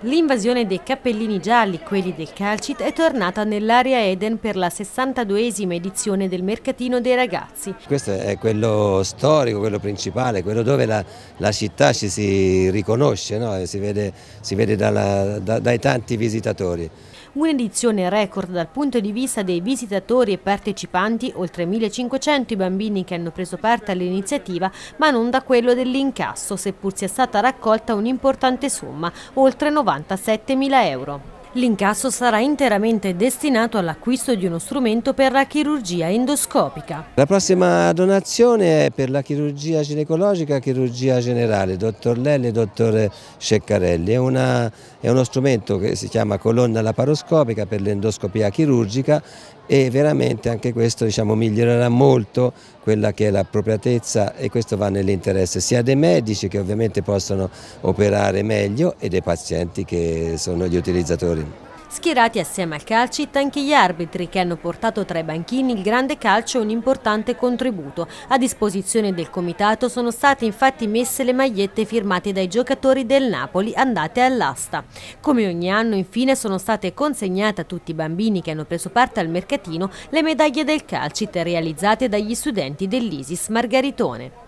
L'invasione dei cappellini gialli, quelli del Calcit, è tornata nell'area Eden per la 62esima edizione del mercatino dei ragazzi. Questo è quello storico, quello principale, quello dove la, la città ci si riconosce, no? si vede, si vede dalla, da, dai tanti visitatori. Un'edizione record dal punto di vista dei visitatori e partecipanti, oltre 1500 i bambini che hanno preso parte all'iniziativa, ma non da quello dell'incasso, seppur sia stata raccolta un'importante somma, oltre 90. 97.000 euro. L'incasso sarà interamente destinato all'acquisto di uno strumento per la chirurgia endoscopica. La prossima donazione è per la chirurgia ginecologica e chirurgia generale, dottor Lelli e dottor Sceccarelli. È, una, è uno strumento che si chiama colonna laparoscopica per l'endoscopia chirurgica e veramente anche questo diciamo, migliorerà molto quella che è l'appropriatezza e questo va nell'interesse sia dei medici che ovviamente possono operare meglio e dei pazienti che sono gli utilizzatori. Schierati assieme al Calcit anche gli arbitri che hanno portato tra i banchini il grande calcio e un importante contributo. A disposizione del comitato sono state infatti messe le magliette firmate dai giocatori del Napoli andate all'asta. Come ogni anno infine sono state consegnate a tutti i bambini che hanno preso parte al mercatino le medaglie del Calcit realizzate dagli studenti dell'Isis Margaritone.